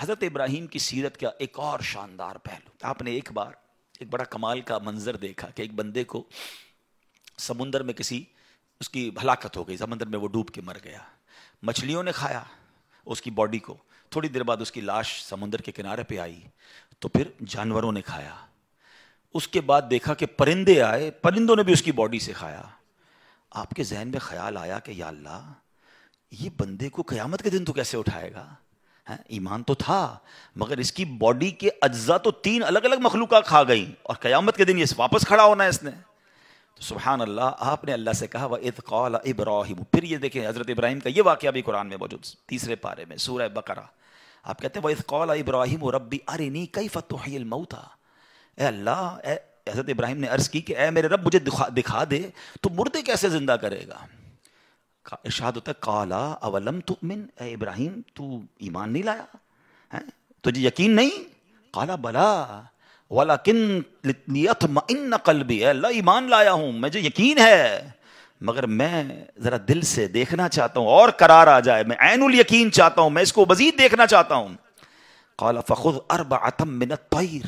हज़रत इब्राहिम की सीरत का एक और शानदार पहलू आपने एक बार एक बड़ा कमाल का मंजर देखा कि एक बंदे को समुंदर में किसी उसकी हलाकत हो गई समुंदर में वो डूब के मर गया मछलियों ने खाया उसकी बॉडी को थोड़ी देर बाद उसकी लाश समुंदर के किनारे पे आई तो फिर जानवरों ने खाया उसके बाद देखा कि परिंदे आए परिंदों ने भी उसकी बॉडी से खाया आपके जहन में ख्याल आया कि या अल्लाह ये बंदे को क़यामत के दिन तो कैसे उठाएगा ईमान तो था मगर इसकी बॉडी के अज्जा तो तीन अलग अलग मखलूक खा गई और क़यामत के दिन ये वापस खड़ा होना है इसने तो सुबहान अल्लाह आपने अल्लाह से कहा वह कौल इब्राहिम फिर ये देखें हज़रत इब्राहिम का ये वाक़ भी कुरान में मौजूद तीसरे पारे में सूर बकरा आप कहते हैं वह कौल इब्राहिम रबी अरे नी कई फ़तुहिल मऊ ए अल्लाह हज़रत इब्राहिम ने अर्ज़ की कि ए मेरे रब मुझे दिखा दिखा दे तो मुर्दे कैसे ज़िंदा करेगा इर्शाद होता है काला अवलम तो मिन इब्राहिम तू ईमान नहीं लाया है तुझे यकीन नहीं काला बला वाला किन इन कलबी अल्लाह ईमान लाया हूं मुझे यकीन है मगर मैं ज़रा दिल से देखना चाहता हूं और करार आ जाए मैं ऐनुल यकीन चाहता हूं मैं इसको मजीद देखना चाहता हूं काला फ़खुद अरब आतम मिनत पैर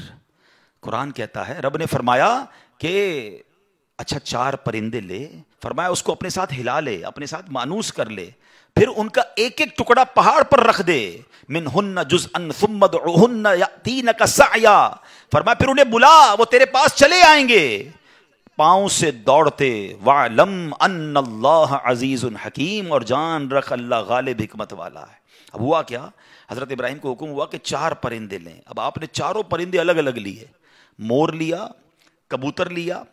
कुरान कहता है रब ने फरमाया कि अच्छा चार परिंदे ले फरमाया उसको अपने साथ हिला ले अपने साथ मानूस कर ले फिर उनका एक एक टुकड़ा पहाड़ पर रख दे मिन हुन्न जुज अन का साया फरमाया फिर उन्हें बुला वो तेरे पास चले आएंगे पांव से दौड़ते वालम अल्लाह अजीज़ हकीम और जान रख अल्लाह गालिब हिकमत वाला है अब हुआ क्या हज़रत इब्राहिम को हुक्म हुआ कि चार परिंदे लें अब आपने चारों परिंदे अलग अलग लिए मोर लिया कबूतर लिया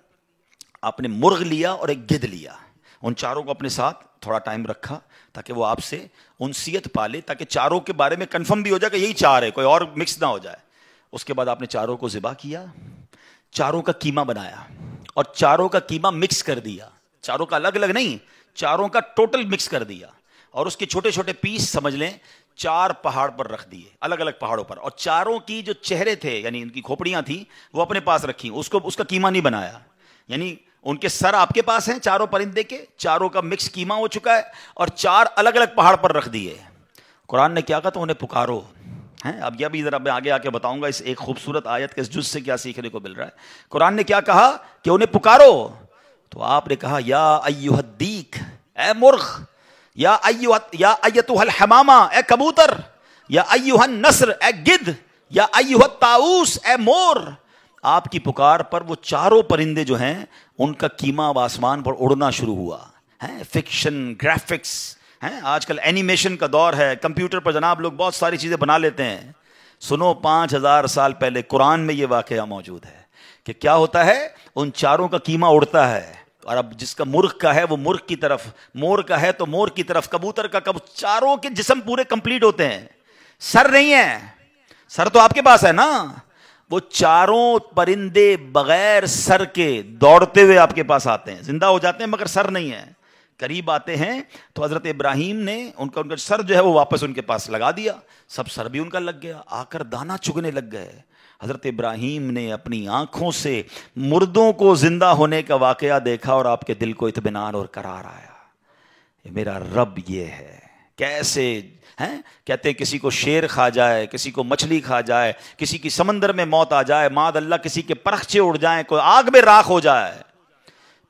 आपने मुर्ग लिया और एक गिद्ध लिया उन चारों को अपने साथ थोड़ा टाइम रखा ताकि वो आपसे उनसीयत पाले ताकि चारों के बारे में कंफर्म भी हो जाए कि यही चार है कोई और मिक्स ना हो जाए उसके बाद आपने चारों को ज़िबा किया चारों का कीमा बनाया और चारों का कीमा मिक्स कर दिया चारों का अलग अलग नहीं चारों का टोटल मिक्स कर दिया और उसके छोटे छोटे पीस समझ लें चार पहाड़ पर रख दिए अलग अलग पहाड़ों पर और चारों की जो चेहरे थे यानी इनकी खोपड़ियां थी वो अपने पास रखी उसको उसका कीमा नहीं बनाया यानी उनके सर आपके पास हैं चारों परिंदे के चारों का मिक्स कीमा हो चुका है और चार अलग अलग पहाड़ पर रख दिए कुरान ने क्या कहा तो उन्हें पुकारो हैं अब यह भी ज़रा मैं आगे आके बताऊंगा इस एक खूबसूरत आयत के इस जुज से क्या सीखने को मिल रहा है कुरान ने क्या कहा कि उन्हें पुकारो तो आपने कहा या अयुहदीक ए मुर्ख या अयु या अयतुहल हमामा ए कबूतर या अयुहन नसर ए गिद या अयुहत ताऊस ए मोर आपकी पुकार पर वो चारों परिंदे जो हैं उनका कीमा अब आसमान पर उड़ना शुरू हुआ है फिक्शन ग्राफिक्स हैं आजकल एनिमेशन का दौर है कंप्यूटर पर जनाब लोग बहुत सारी चीज़ें बना लेते हैं सुनो पाँच हज़ार साल पहले कुरान में ये वाक़ मौजूद है कि क्या होता है उन चारों का कीमा उड़ता है और अब जिसका मुर्ख का है वो मुर्ख की तरफ मोर का है तो मोर की तरफ कबूतर का कब चारों के जिसम पूरे कंप्लीट होते हैं सर नहीं है सर तो आपके पास है ना वो चारों परिंदे बगैर सर के दौड़ते हुए आपके पास आते हैं जिंदा हो जाते हैं मगर सर नहीं है करीब आते हैं तो हज़रत इब्राहिम ने उनका उनका सर जो है वो वापस उनके पास लगा दिया सब सर भी उनका लग गया आकर दाना चुगने लग गए हज़रत इब्राहिम ने अपनी आंखों से मुर्दों को ज़िंदा होने का वाकया देखा और आपके दिल को इतमान और करार आया मेरा रब ये है कैसे हैं कहते हैं किसी को शेर खा जाए किसी को मछली खा जाए किसी की समंदर में मौत आ जाए माद अल्लाह किसी के परखचे उड़ जाए कोई आग में राख हो जाए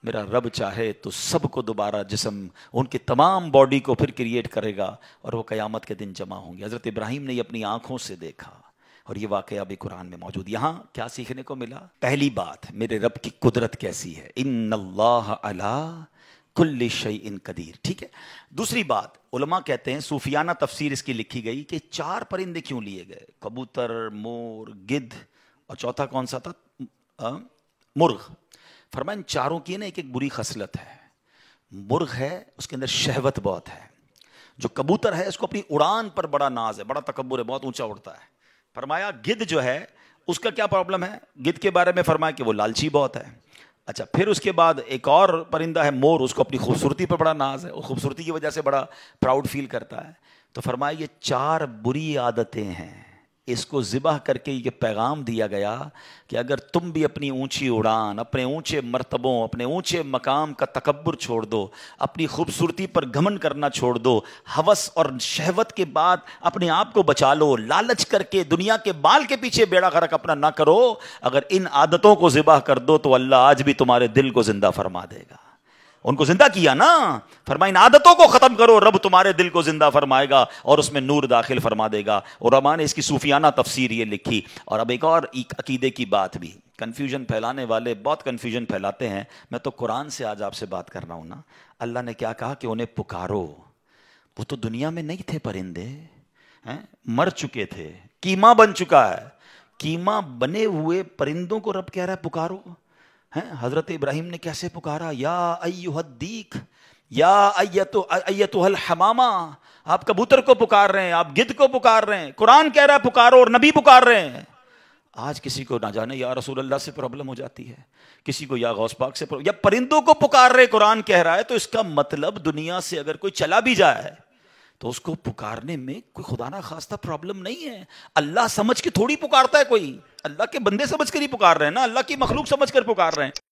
मेरा रब चाहे तो सबको दोबारा जिसम उनके तमाम बॉडी को फिर क्रिएट करेगा और वो कयामत के दिन जमा होंगे हज़रत इब्राहिम ने अपनी आंखों से देखा और ये वाक़ अभी कुरान में मौजूद यहाँ क्या सीखने को मिला पहली बात मेरे रब की कुदरत कैसी है इन अल्लाह अला कुल्ल शई इन कदीर ठीक है दूसरी बात उलमा कहते हैं सूफियाना तफसीर इसकी लिखी गई कि चार परिंदे क्यों लिए गए कबूतर मोर गिद्ध और चौथा कौन सा था मुर्ग फरमान चारों की ना एक एक बुरी खसलत है मुर्ग है उसके अंदर शहवत बहुत है जो कबूतर है उसको अपनी उड़ान पर बड़ा नाज है बड़ा तकबर है बहुत ऊंचा उड़ता है फरमाया गिद्ध जो है उसका क्या प्रॉब्लम है गिद्ध के बारे में फरमाया कि वो लालची बहुत है अच्छा फिर उसके बाद एक और परिंदा है मोर उसको अपनी खूबसूरती पर बड़ा नाज है और खूबसूरती की वजह से बड़ा प्राउड फील करता है तो फरमाए ये चार बुरी आदतें हैं इसको ज़िबा करके ये पैगाम दिया गया कि अगर तुम भी अपनी ऊंची उड़ान अपने ऊंचे मरतबों अपने ऊंचे मकाम का तकबर छोड़ दो अपनी खूबसूरती पर घमन करना छोड़ दो हवस और शहवत के बाद अपने आप को बचा लो लालच करके दुनिया के बाल के पीछे बेड़ा गरक अपना ना करो अगर इन आदतों को ज़िबा कर दो तो अल्लाह आज भी तुम्हारे दिल को ज़िंदा फरमा देगा उनको जिंदा किया ना फरमा इन आदतों को ख़त्म करो रब तुम्हारे दिल को जिंदा फरमाएगा और उसमें नूर दाखिल फरमा देगा और रमा ने इसकी सूफियाना तफसीर ये लिखी और अब एक और एक अकीदे की बात भी कन्फ्यूजन फैलाने वाले बहुत कन्फ्यूजन फैलाते हैं मैं तो कुरान से आज आपसे बात कर रहा हूँ ना अल्लाह ने क्या कहा कि उन्हें पुकारो वो तो दुनिया में नहीं थे परिंदे हैं मर चुके थे कीमा बन चुका है कीमा बने हुए परिंदों को रब कह रहा है पुकारो हैं हज़रत इब्राहिम ने कैसे पुकारा या अयुहदीक या अयतु हल हमामा आप कबूतर को पुकार रहे हैं आप गिद्ध को पुकार रहे हैं कुरान कह रहा है पुकारो और नबी पुकार रहे हैं आज किसी को ना जाने या रसूल अल्लाह से प्रॉब्लम हो जाती है किसी को या गौस पाक से या परिंदों को पुकार रहे कुरान कह रहा है तो इसका मतलब दुनिया से अगर कोई चला भी जाए तो उसको पुकारने में कोई खुदा ना खास्ता प्रॉब्लम नहीं है अल्लाह समझ के थोड़ी पुकारता है कोई अल्लाह के बंदे समझ कर ही पुकार रहे हैं ना अल्लाह की मखलूक समझ कर पुकार रहे हैं